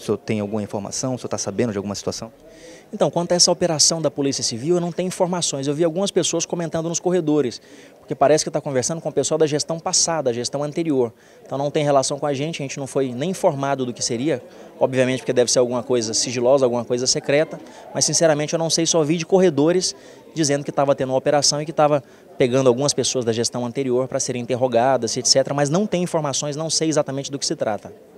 O senhor tem alguma informação? O senhor está sabendo de alguma situação? Então, quanto a essa operação da Polícia Civil, eu não tenho informações. Eu vi algumas pessoas comentando nos corredores, porque parece que está conversando com o pessoal da gestão passada, a gestão anterior. Então não tem relação com a gente, a gente não foi nem informado do que seria, obviamente porque deve ser alguma coisa sigilosa, alguma coisa secreta, mas sinceramente eu não sei, só vi de corredores dizendo que estava tendo uma operação e que estava pegando algumas pessoas da gestão anterior para serem interrogadas, etc. Mas não tem informações, não sei exatamente do que se trata.